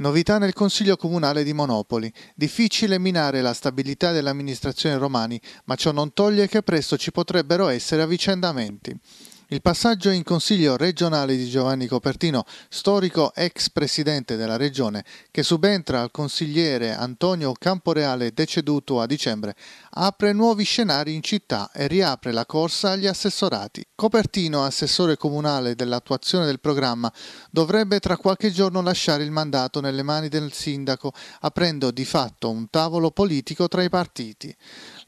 Novità nel Consiglio Comunale di Monopoli. Difficile minare la stabilità dell'amministrazione Romani, ma ciò non toglie che presto ci potrebbero essere avvicendamenti. Il passaggio in consiglio regionale di Giovanni Copertino, storico ex presidente della regione, che subentra al consigliere Antonio Camporeale deceduto a dicembre, apre nuovi scenari in città e riapre la corsa agli assessorati. Copertino, assessore comunale dell'attuazione del programma, dovrebbe tra qualche giorno lasciare il mandato nelle mani del sindaco, aprendo di fatto un tavolo politico tra i partiti.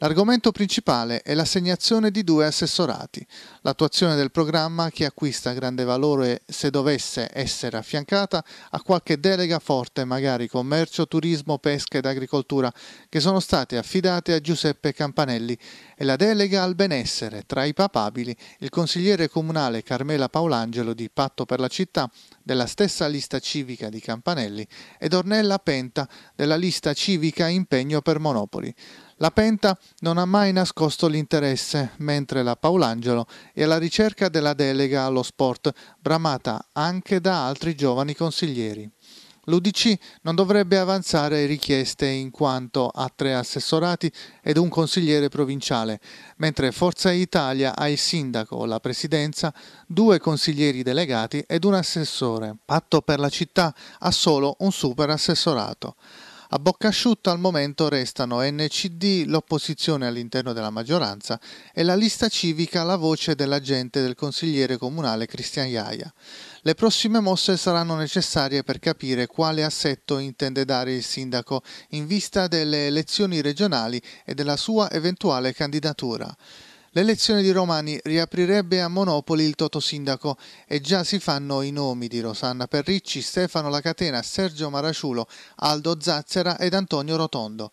L'argomento principale è l'assegnazione di due assessorati, l'attuazione del programma che acquista grande valore se dovesse essere affiancata a qualche delega forte, magari commercio, turismo, pesca ed agricoltura, che sono state affidate a Giuseppe Campanelli, e la delega al benessere, tra i papabili, il consigliere comunale Carmela Paolangelo di Patto per la Città, della stessa lista civica di Campanelli, ed Ornella Penta della lista civica Impegno per Monopoli. La Penta non ha mai nascosto l'interesse, mentre la Paolangelo è alla ricerca della delega allo sport, bramata anche da altri giovani consiglieri. L'Udc non dovrebbe avanzare richieste in quanto ha tre assessorati ed un consigliere provinciale, mentre Forza Italia ha il sindaco, la presidenza, due consiglieri delegati ed un assessore. Patto per la città ha solo un super assessorato. A bocca asciutta al momento restano NCD, l'opposizione all'interno della maggioranza e la lista civica La voce dell'agente del consigliere comunale Cristian Iaia. Le prossime mosse saranno necessarie per capire quale assetto intende dare il sindaco in vista delle elezioni regionali e della sua eventuale candidatura. L'elezione di Romani riaprirebbe a Monopoli il totosindaco e già si fanno i nomi di Rosanna Perricci, Stefano Lacatena, Sergio Maraciulo, Aldo Zazzera ed Antonio Rotondo.